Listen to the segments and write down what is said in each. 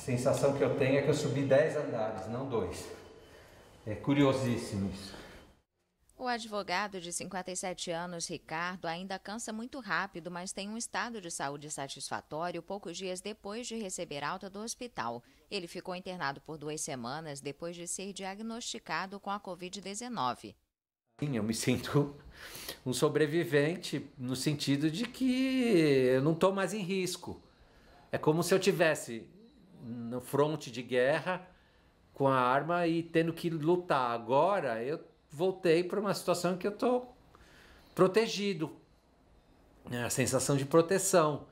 sensação que eu tenho é que eu subi 10 andares, não dois. É curiosíssimo isso. O advogado de 57 anos, Ricardo, ainda cansa muito rápido, mas tem um estado de saúde satisfatório poucos dias depois de receber alta do hospital. Ele ficou internado por duas semanas depois de ser diagnosticado com a Covid-19. Sim, eu me sinto um sobrevivente no sentido de que eu não estou mais em risco. É como se eu tivesse no fronte de guerra com a arma e tendo que lutar. Agora eu voltei para uma situação que eu estou protegido. É a sensação de proteção.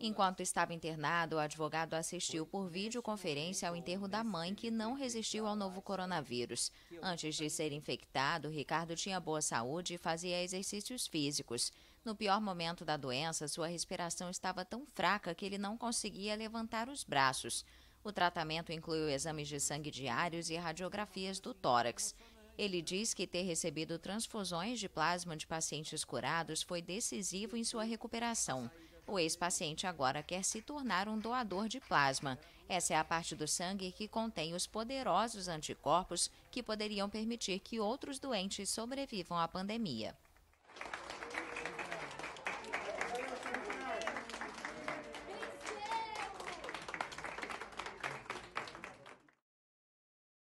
Enquanto estava internado, o advogado assistiu por videoconferência ao enterro da mãe que não resistiu ao novo coronavírus. Antes de ser infectado, Ricardo tinha boa saúde e fazia exercícios físicos. No pior momento da doença, sua respiração estava tão fraca que ele não conseguia levantar os braços. O tratamento incluiu exames de sangue diários e radiografias do tórax. Ele diz que ter recebido transfusões de plasma de pacientes curados foi decisivo em sua recuperação. O ex-paciente agora quer se tornar um doador de plasma. Essa é a parte do sangue que contém os poderosos anticorpos que poderiam permitir que outros doentes sobrevivam à pandemia.